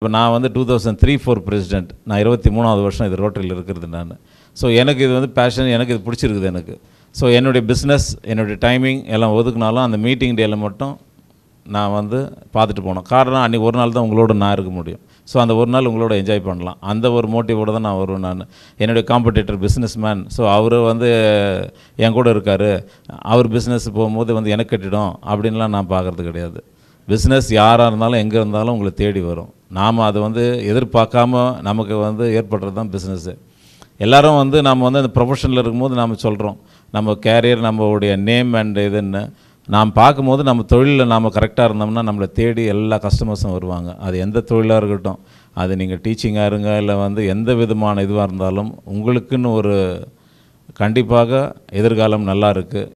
இப்போ நான் வந்து two thousand three four president நான் இருபத்தி மூணாவது வருஷம் இது ரோட்டரியில் இருக்கிறது நான் ஸோ எனக்கு இது வந்து பேஷன் எனக்கு இது பிடிச்சிருக்குது எனக்கு ஸோ என்னுடைய பிஸ்னஸ் என்னுடைய டைமிங் எல்லாம் ஒதுக்குனாலும் அந்த மீட்டிங் டேயில் மட்டும் நான் வந்து பார்த்துட்டு போனோம் காரணம் அன்றைக்கி ஒரு நாள் தான் உங்களோட நான் இருக்க முடியும் ஸோ அந்த ஒரு நாள் உங்களோட என்ஜாய் பண்ணலாம் அந்த ஒரு மோட்டிவோடு தான் நான் வருவேன் நான் என்னுடைய காம்படேட்டர் பிஸ்னஸ் மேன் ஸோ அவர் வந்து என் கூட இருக்கார் அவர் பிஸ்னஸ் போகும்போது வந்து எனக்கு கட்டிடும் அப்படின்லாம் நான் பார்க்குறது கிடையாது பிஸ்னஸ் யாராக இருந்தாலும் எங்கே இருந்தாலும் உங்களை தேடி வரும் நாம் அதை வந்து எதிர்பார்க்காம நமக்கு வந்து ஏற்படுறது தான் பிஸ்னஸ்ஸு எல்லோரும் வந்து நம்ம வந்து அந்த ப்ரொஃபஷனில் இருக்கும்போது நாம் சொல்கிறோம் நம்ம கேரியர் நம்மளுடைய நேம் அண்ட் இதுன்னு நாம் பார்க்கும்போது நம்ம தொழிலில் நாம் கரெக்டாக இருந்தோம்னா நம்மளை தேடி எல்லா கஸ்டமர்ஸும் வருவாங்க அது எந்த தொழிலாக இருக்கட்டும் அது நீங்கள் டீச்சிங்காக இருங்க இல்லை வந்து எந்த விதமான இதுவாக இருந்தாலும் உங்களுக்குன்னு ஒரு கண்டிப்பாக எதிர்காலம் நல்லா இருக்குது